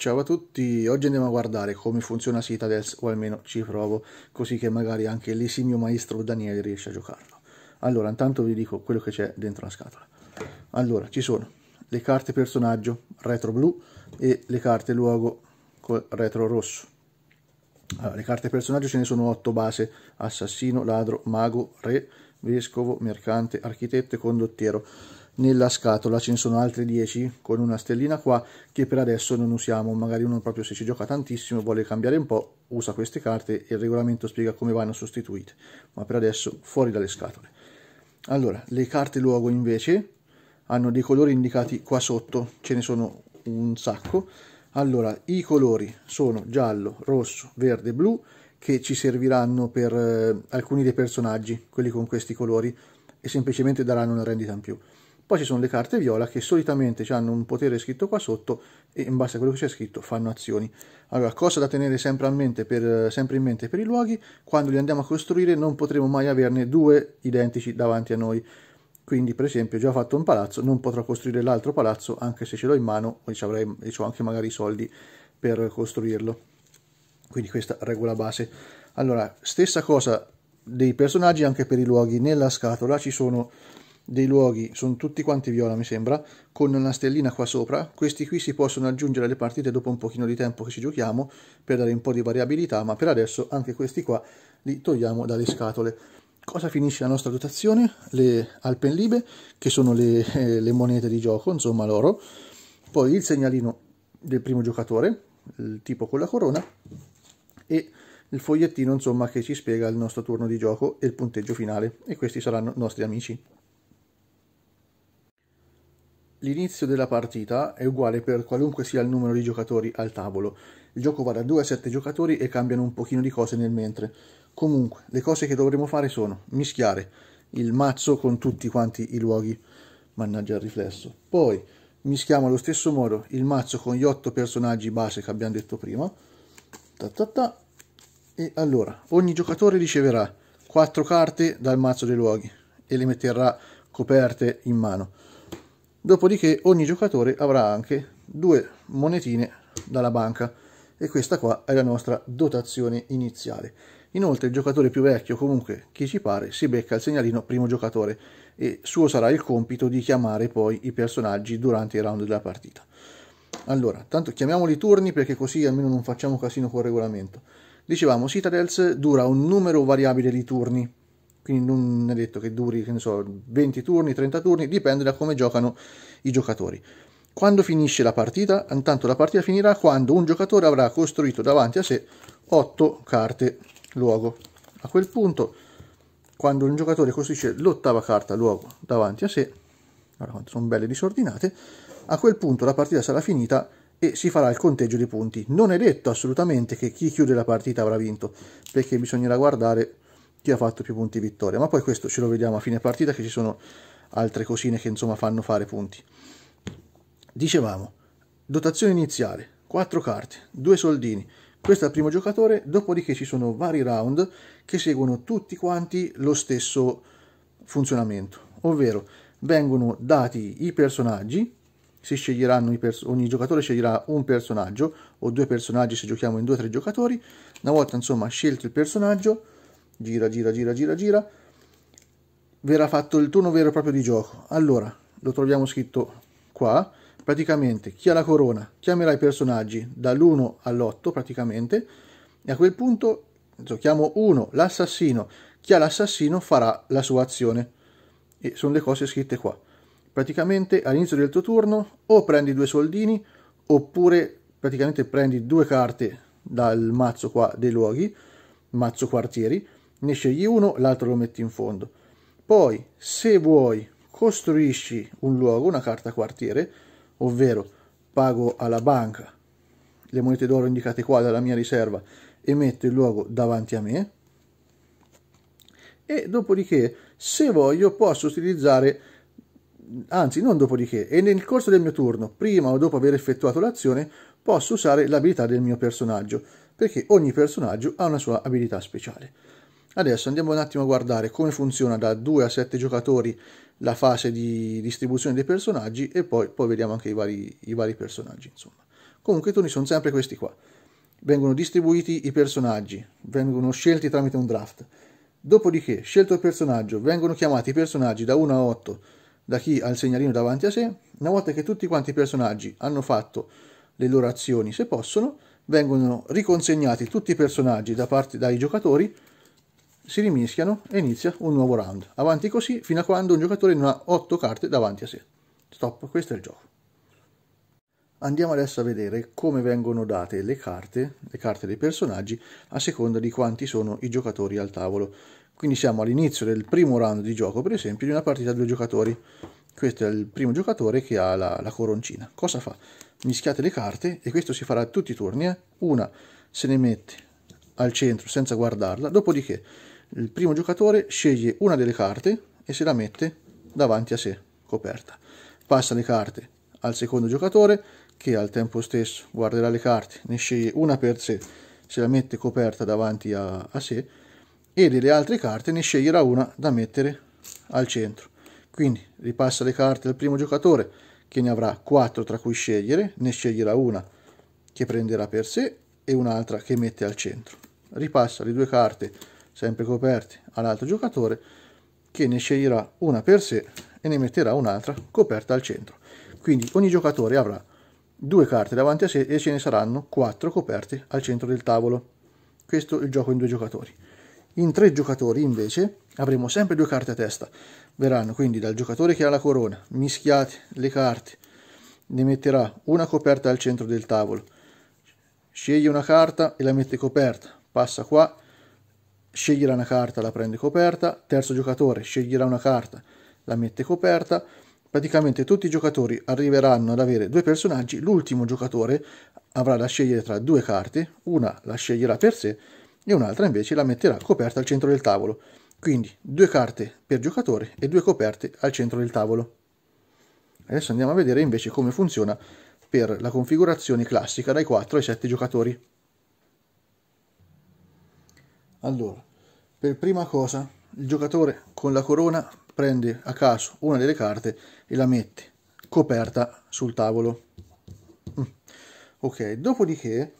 Ciao a tutti, oggi andiamo a guardare come funziona Citadels, o almeno ci provo, così che magari anche l'esimio maestro Daniele riesce a giocarlo. Allora, intanto vi dico quello che c'è dentro la scatola. Allora, ci sono le carte personaggio retro blu e le carte luogo retro rosso. Allora, le carte personaggio ce ne sono 8 base, assassino, ladro, mago, re, vescovo, mercante, architetto e condottiero nella scatola ce ne sono altre 10 con una stellina qua che per adesso non usiamo magari uno proprio se ci gioca tantissimo vuole cambiare un po' usa queste carte e il regolamento spiega come vanno sostituite ma per adesso fuori dalle scatole allora le carte luogo invece hanno dei colori indicati qua sotto ce ne sono un sacco allora i colori sono giallo rosso verde blu che ci serviranno per eh, alcuni dei personaggi quelli con questi colori e semplicemente daranno una rendita in più poi ci sono le carte viola che solitamente hanno un potere scritto qua sotto e in base a quello che c'è scritto fanno azioni. Allora, cosa da tenere sempre, per, sempre in mente per i luoghi? Quando li andiamo a costruire non potremo mai averne due identici davanti a noi. Quindi, per esempio, già fatto un palazzo, non potrò costruire l'altro palazzo anche se ce l'ho in mano e, avrei, e ho anche magari i soldi per costruirlo. Quindi questa regola base. Allora, stessa cosa dei personaggi anche per i luoghi. Nella scatola ci sono dei luoghi sono tutti quanti viola mi sembra con una stellina qua sopra questi qui si possono aggiungere alle partite dopo un pochino di tempo che ci giochiamo per dare un po' di variabilità ma per adesso anche questi qua li togliamo dalle scatole cosa finisce la nostra dotazione? le alpenlibe che sono le, eh, le monete di gioco insomma l'oro poi il segnalino del primo giocatore il tipo con la corona e il fogliettino insomma che ci spiega il nostro turno di gioco e il punteggio finale e questi saranno nostri amici L'inizio della partita è uguale per qualunque sia il numero di giocatori al tavolo. Il gioco va da 2 a 7 giocatori e cambiano un pochino di cose nel mentre. Comunque, le cose che dovremo fare sono mischiare il mazzo con tutti quanti i luoghi. Mannaggia il riflesso. Poi mischiamo allo stesso modo il mazzo con gli 8 personaggi base che abbiamo detto prima. Ta ta ta. E allora, ogni giocatore riceverà 4 carte dal mazzo dei luoghi e le metterà coperte in mano Dopodiché ogni giocatore avrà anche due monetine dalla banca e questa qua è la nostra dotazione iniziale. Inoltre il giocatore più vecchio, comunque chi ci pare, si becca il segnalino primo giocatore e suo sarà il compito di chiamare poi i personaggi durante i round della partita. Allora, tanto chiamiamoli turni perché così almeno non facciamo casino col regolamento. Dicevamo, Citadels dura un numero variabile di turni, quindi non è detto che duri, che so, 20 turni, 30 turni, dipende da come giocano i giocatori. Quando finisce la partita? Intanto la partita finirà quando un giocatore avrà costruito davanti a sé 8 carte luogo. A quel punto, quando un giocatore costruisce l'ottava carta luogo davanti a sé, guarda quanto sono belle disordinate, a quel punto la partita sarà finita e si farà il conteggio dei punti. Non è detto assolutamente che chi chiude la partita avrà vinto, perché bisognerà guardare chi ha fatto più punti vittoria, ma poi questo ce lo vediamo a fine partita che ci sono altre cosine che insomma fanno fare punti. Dicevamo, dotazione iniziale, 4 carte, 2 soldini, questo è il primo giocatore, dopodiché ci sono vari round che seguono tutti quanti lo stesso funzionamento, ovvero vengono dati i personaggi, si sceglieranno i pers ogni giocatore sceglierà un personaggio o due personaggi se giochiamo in due o tre giocatori, una volta insomma scelto il personaggio gira, gira, gira, gira, gira, verrà fatto il turno vero e proprio di gioco. Allora, lo troviamo scritto qua, praticamente chi ha la corona chiamerà i personaggi dall'1 all'8 praticamente, e a quel punto giochiamo 1, l'assassino, chi ha l'assassino farà la sua azione. E sono le cose scritte qua. Praticamente all'inizio del tuo turno o prendi due soldini, oppure praticamente prendi due carte dal mazzo qua dei luoghi, mazzo quartieri, ne scegli uno, l'altro lo metti in fondo. Poi, se vuoi, costruisci un luogo, una carta quartiere, ovvero pago alla banca le monete d'oro indicate qua dalla mia riserva e metto il luogo davanti a me e dopodiché se voglio posso utilizzare anzi non dopodiché e nel corso del mio turno prima o dopo aver effettuato l'azione posso usare l'abilità del mio personaggio perché ogni personaggio ha una sua abilità speciale Adesso andiamo un attimo a guardare come funziona da 2 a 7 giocatori la fase di distribuzione dei personaggi e poi, poi vediamo anche i vari, i vari personaggi. Insomma. Comunque i turni sono sempre questi qua. Vengono distribuiti i personaggi, vengono scelti tramite un draft. Dopodiché, scelto il personaggio, vengono chiamati i personaggi da 1 a 8 da chi ha il segnalino davanti a sé. Una volta che tutti quanti i personaggi hanno fatto le loro azioni, se possono, vengono riconsegnati tutti i personaggi da parte, dai giocatori si rimischiano e inizia un nuovo round. Avanti così fino a quando un giocatore non ha 8 carte davanti a sé. Stop, questo è il gioco. Andiamo adesso a vedere come vengono date le carte, le carte dei personaggi, a seconda di quanti sono i giocatori al tavolo. Quindi siamo all'inizio del primo round di gioco, per esempio, di una partita a due giocatori. Questo è il primo giocatore che ha la, la coroncina. Cosa fa? Mischiate le carte e questo si farà tutti i turni. Eh? Una se ne mette al centro senza guardarla, dopodiché il primo giocatore sceglie una delle carte e se la mette davanti a sé, coperta. Passa le carte al secondo giocatore che al tempo stesso guarderà le carte, ne sceglie una per sé, se la mette coperta davanti a, a sé e delle altre carte ne sceglierà una da mettere al centro. Quindi ripassa le carte al primo giocatore che ne avrà 4 tra cui scegliere, ne sceglierà una che prenderà per sé e un'altra che mette al centro. Ripassa le due carte sempre coperti all'altro giocatore che ne sceglierà una per sé e ne metterà un'altra coperta al centro. Quindi ogni giocatore avrà due carte davanti a sé e ce ne saranno quattro coperte al centro del tavolo. Questo è il gioco in due giocatori. In tre giocatori invece avremo sempre due carte a testa. Verranno quindi dal giocatore che ha la corona, mischiate le carte, ne metterà una coperta al centro del tavolo. Sceglie una carta e la mette coperta, passa qua sceglierà una carta, la prende coperta, terzo giocatore sceglierà una carta, la mette coperta, praticamente tutti i giocatori arriveranno ad avere due personaggi, l'ultimo giocatore avrà da scegliere tra due carte, una la sceglierà per sé e un'altra invece la metterà coperta al centro del tavolo. Quindi due carte per giocatore e due coperte al centro del tavolo. Adesso andiamo a vedere invece come funziona per la configurazione classica dai 4 ai 7 giocatori. Allora, per prima cosa, il giocatore con la corona prende a caso una delle carte e la mette coperta sul tavolo. Mm. Ok, dopodiché,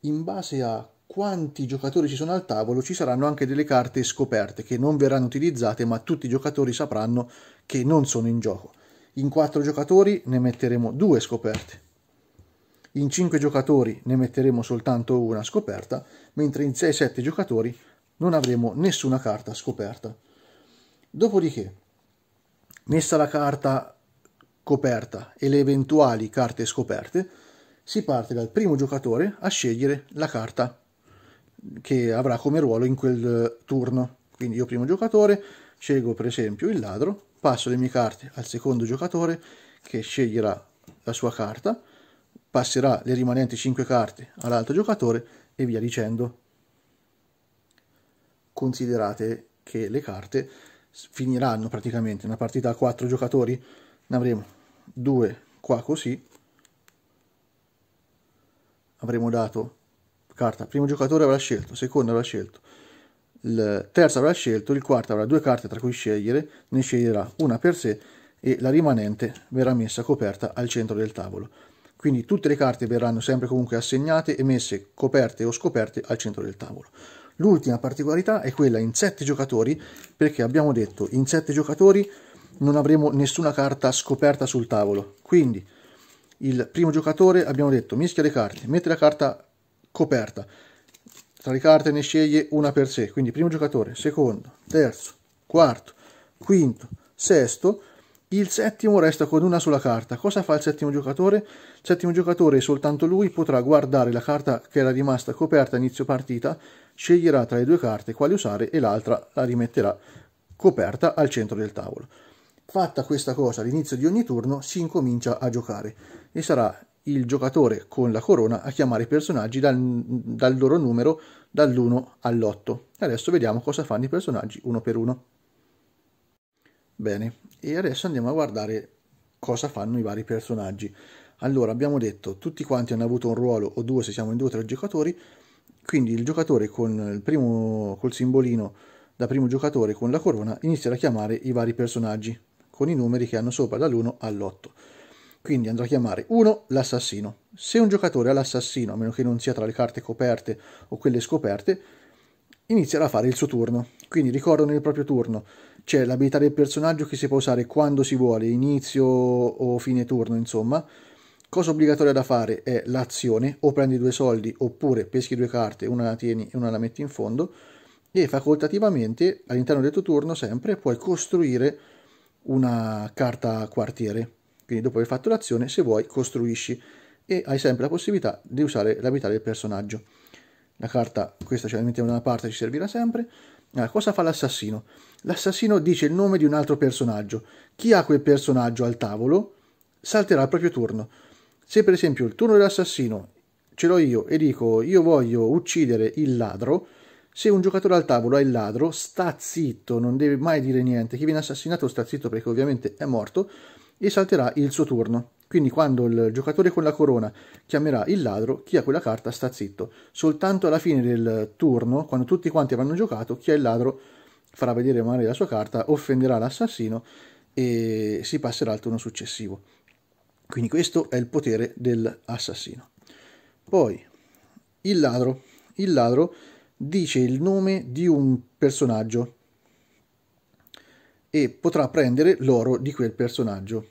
in base a quanti giocatori ci sono al tavolo, ci saranno anche delle carte scoperte che non verranno utilizzate, ma tutti i giocatori sapranno che non sono in gioco. In 4 giocatori ne metteremo 2 scoperte. In 5 giocatori ne metteremo soltanto una scoperta, mentre in 6-7 giocatori non avremo nessuna carta scoperta. Dopodiché, messa la carta coperta e le eventuali carte scoperte, si parte dal primo giocatore a scegliere la carta che avrà come ruolo in quel eh, turno. Quindi io primo giocatore scelgo per esempio il ladro, passo le mie carte al secondo giocatore che sceglierà la sua carta, passerà le rimanenti 5 carte all'altro giocatore e via dicendo considerate che le carte finiranno praticamente una partita a 4 giocatori ne avremo due qua così avremo dato carta primo giocatore avrà scelto secondo avrà scelto il terzo avrà scelto il quarto avrà due carte tra cui scegliere ne sceglierà una per sé e la rimanente verrà messa coperta al centro del tavolo quindi tutte le carte verranno sempre comunque assegnate e messe coperte o scoperte al centro del tavolo L'ultima particolarità è quella in 7 giocatori, perché abbiamo detto in 7 giocatori non avremo nessuna carta scoperta sul tavolo. Quindi il primo giocatore abbiamo detto mischia le carte, mette la carta coperta, tra le carte ne sceglie una per sé, quindi primo giocatore, secondo, terzo, quarto, quinto, sesto, il settimo resta con una sola carta. Cosa fa il settimo giocatore? Il settimo giocatore, soltanto lui, potrà guardare la carta che era rimasta coperta a inizio partita, sceglierà tra le due carte quali usare e l'altra la rimetterà coperta al centro del tavolo. Fatta questa cosa all'inizio di ogni turno si incomincia a giocare e sarà il giocatore con la corona a chiamare i personaggi dal, dal loro numero dall'1 all'8. Adesso vediamo cosa fanno i personaggi uno per uno. Bene, e adesso andiamo a guardare cosa fanno i vari personaggi. Allora, abbiamo detto, tutti quanti hanno avuto un ruolo o due se siamo in due o tre giocatori, quindi il giocatore con il primo, col simbolino da primo giocatore con la corona inizierà a chiamare i vari personaggi con i numeri che hanno sopra dall'1 all'8. Quindi andrà a chiamare 1 l'assassino. Se un giocatore ha l'assassino, a meno che non sia tra le carte coperte o quelle scoperte, inizierà a fare il suo turno. Quindi ricordo nel proprio turno c'è cioè, l'abilità del personaggio che si può usare quando si vuole, inizio o fine turno, insomma. Cosa obbligatoria da fare è l'azione, o prendi due soldi oppure peschi due carte, una la tieni e una la metti in fondo, e facoltativamente all'interno del tuo turno sempre puoi costruire una carta quartiere. Quindi dopo aver fatto l'azione, se vuoi, costruisci e hai sempre la possibilità di usare l'abilità del personaggio. La carta, questa ce la mettiamo da una parte, ci servirà sempre allora, eh, cosa fa l'assassino? L'assassino dice il nome di un altro personaggio. Chi ha quel personaggio al tavolo salterà il proprio turno. Se per esempio il turno dell'assassino ce l'ho io e dico io voglio uccidere il ladro, se un giocatore al tavolo è il ladro, sta zitto, non deve mai dire niente. Chi viene assassinato sta zitto perché ovviamente è morto e salterà il suo turno. Quindi quando il giocatore con la corona chiamerà il ladro, chi ha quella carta sta zitto. Soltanto alla fine del turno, quando tutti quanti avranno giocato, chi ha il ladro farà vedere magari la sua carta, offenderà l'assassino e si passerà al turno successivo. Quindi questo è il potere dell'assassino. Poi il ladro. Il ladro dice il nome di un personaggio e potrà prendere l'oro di quel personaggio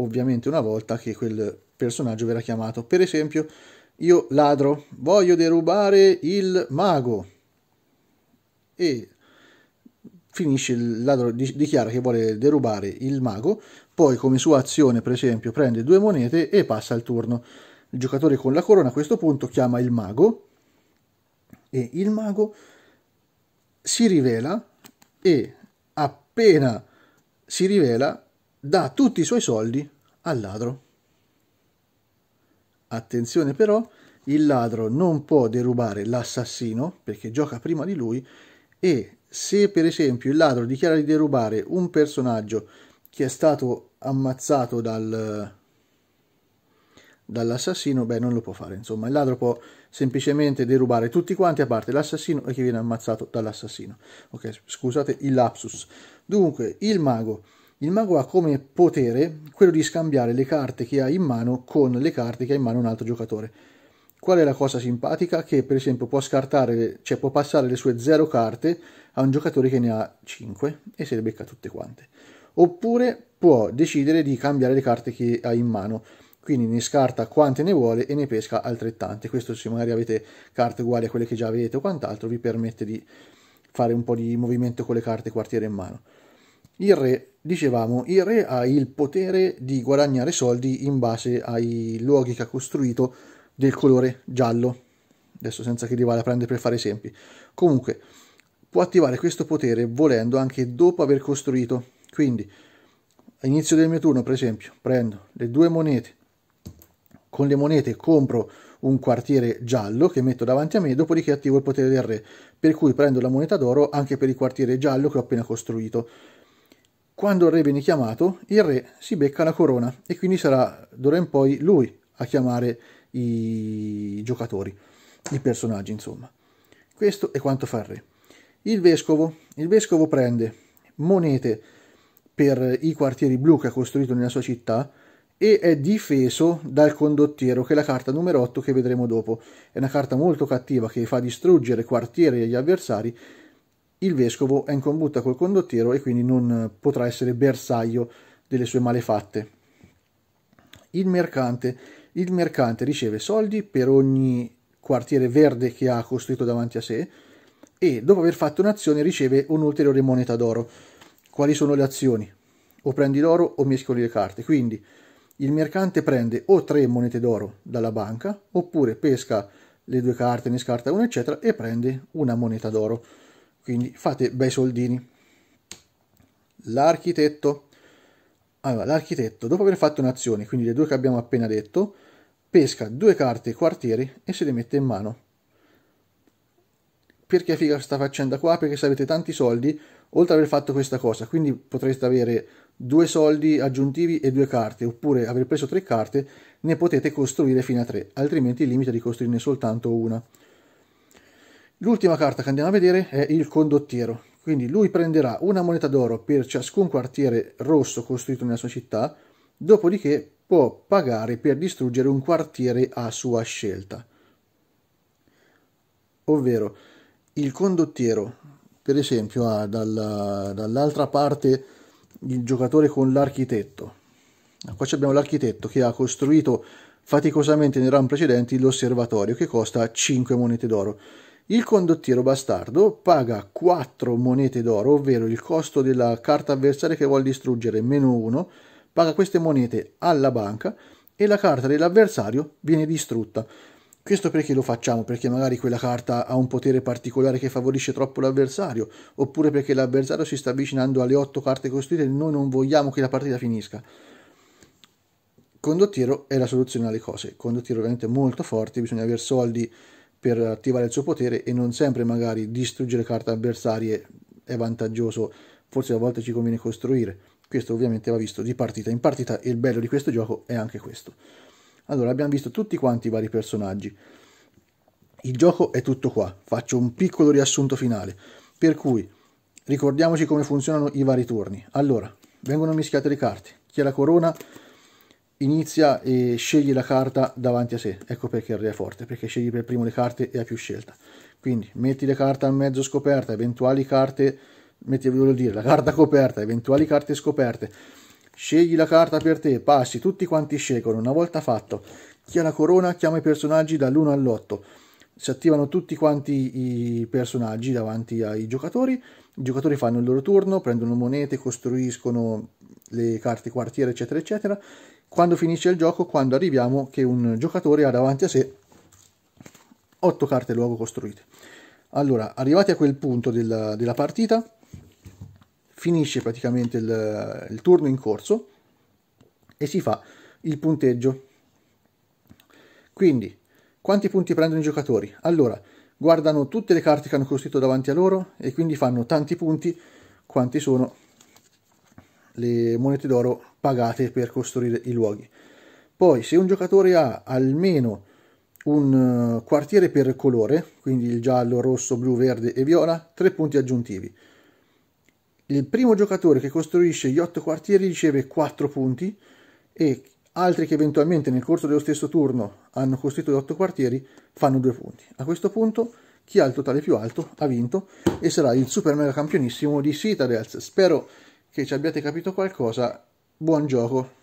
ovviamente una volta che quel personaggio verrà chiamato. Per esempio, io ladro, voglio derubare il mago e finisce il ladro, dichiara che vuole derubare il mago, poi come sua azione per esempio prende due monete e passa il turno. Il giocatore con la corona a questo punto chiama il mago e il mago si rivela e appena si rivela dà tutti i suoi soldi al ladro. Attenzione però, il ladro non può derubare l'assassino perché gioca prima di lui e se per esempio il ladro dichiara di derubare un personaggio che è stato ammazzato dal, dall'assassino, beh non lo può fare, insomma il ladro può semplicemente derubare tutti quanti a parte l'assassino e chi viene ammazzato dall'assassino. Ok, scusate il lapsus. Dunque, il mago il mago ha come potere quello di scambiare le carte che ha in mano con le carte che ha in mano un altro giocatore. Qual è la cosa simpatica? Che per esempio può scartare, cioè può passare le sue 0 carte a un giocatore che ne ha 5 e se le becca tutte quante. Oppure può decidere di cambiare le carte che ha in mano, quindi ne scarta quante ne vuole e ne pesca altrettante. Questo se magari avete carte uguali a quelle che già avete o quant'altro vi permette di fare un po' di movimento con le carte quartiere in mano. Il re dicevamo, il re ha il potere di guadagnare soldi in base ai luoghi che ha costruito del colore giallo. Adesso senza che li vada a prendere per fare esempi. Comunque, può attivare questo potere volendo anche dopo aver costruito. Quindi, all'inizio del mio turno, per esempio, prendo le due monete. Con le monete compro un quartiere giallo che metto davanti a me, dopodiché attivo il potere del re. Per cui prendo la moneta d'oro anche per il quartiere giallo che ho appena costruito quando il re viene chiamato, il re si becca la corona e quindi sarà d'ora in poi lui a chiamare i giocatori, i personaggi, insomma. Questo è quanto fa il re. Il vescovo, il vescovo prende monete per i quartieri blu che ha costruito nella sua città e è difeso dal condottiero, che è la carta numero 8 che vedremo dopo. È una carta molto cattiva che fa distruggere quartieri agli avversari il vescovo è in combutta col condottiero e quindi non potrà essere bersaglio delle sue malefatte. Il mercante, il mercante riceve soldi per ogni quartiere verde che ha costruito davanti a sé e dopo aver fatto un'azione riceve un'ulteriore moneta d'oro. Quali sono le azioni? O prendi l'oro o mescoli le carte. Quindi il mercante prende o tre monete d'oro dalla banca oppure pesca le due carte, ne scarta una eccetera e prende una moneta d'oro quindi fate bei soldini l'architetto allora l'architetto dopo aver fatto un'azione quindi le due che abbiamo appena detto pesca due carte quartieri e se le mette in mano perché figa sta faccenda qua perché se avete tanti soldi oltre ad aver fatto questa cosa quindi potreste avere due soldi aggiuntivi e due carte oppure aver preso tre carte ne potete costruire fino a tre altrimenti il limite è di costruirne soltanto una L'ultima carta che andiamo a vedere è il condottiero. Quindi lui prenderà una moneta d'oro per ciascun quartiere rosso costruito nella sua città, dopodiché può pagare per distruggere un quartiere a sua scelta. Ovvero, il condottiero, per esempio, ha dall'altra parte il giocatore con l'architetto. Qua abbiamo l'architetto che ha costruito faticosamente nel round precedente l'osservatorio che costa 5 monete d'oro il condottiero bastardo paga 4 monete d'oro, ovvero il costo della carta avversaria che vuole distruggere, meno 1, paga queste monete alla banca e la carta dell'avversario viene distrutta. Questo perché lo facciamo? Perché magari quella carta ha un potere particolare che favorisce troppo l'avversario, oppure perché l'avversario si sta avvicinando alle 8 carte costruite e noi non vogliamo che la partita finisca. Condottiero è la soluzione alle cose. Condottiero ovviamente molto forte, bisogna avere soldi per attivare il suo potere e non sempre magari distruggere carte avversarie è vantaggioso, forse a volte ci conviene costruire. Questo ovviamente va visto di partita in partita e il bello di questo gioco è anche questo. Allora abbiamo visto tutti quanti i vari personaggi. Il gioco è tutto qua, faccio un piccolo riassunto finale. Per cui ricordiamoci come funzionano i vari turni. Allora, vengono mischiate le carte. Chi ha la corona inizia e sceglie la carta davanti a sé. Ecco perché il re è forte, perché scegli per primo le carte e ha più scelta. Quindi metti le carte a mezzo scoperta, eventuali carte, metti, voglio dire, la carta coperta, eventuali carte scoperte. Scegli la carta per te, passi, tutti quanti scelgono. Una volta fatto, chi ha la corona chiama i personaggi dall'1 all'8. Si attivano tutti quanti i personaggi davanti ai giocatori. I giocatori fanno il loro turno, prendono monete, costruiscono le carte quartiere, eccetera, eccetera quando finisce il gioco, quando arriviamo che un giocatore ha davanti a sé 8 carte luogo costruite. Allora, arrivati a quel punto della, della partita, finisce praticamente il, il turno in corso e si fa il punteggio. Quindi, quanti punti prendono i giocatori? Allora, guardano tutte le carte che hanno costruito davanti a loro e quindi fanno tanti punti quanti sono le monete d'oro pagate per costruire i luoghi. Poi se un giocatore ha almeno un eh, quartiere per colore, quindi il giallo, rosso, blu, verde e viola, tre punti aggiuntivi. Il primo giocatore che costruisce gli otto quartieri riceve 4 punti e altri che eventualmente nel corso dello stesso turno hanno costruito gli otto quartieri fanno due punti. A questo punto chi ha il totale più alto ha vinto e sarà il super mega campionissimo di Citadels. Spero che ci abbiate capito qualcosa. Buon gioco!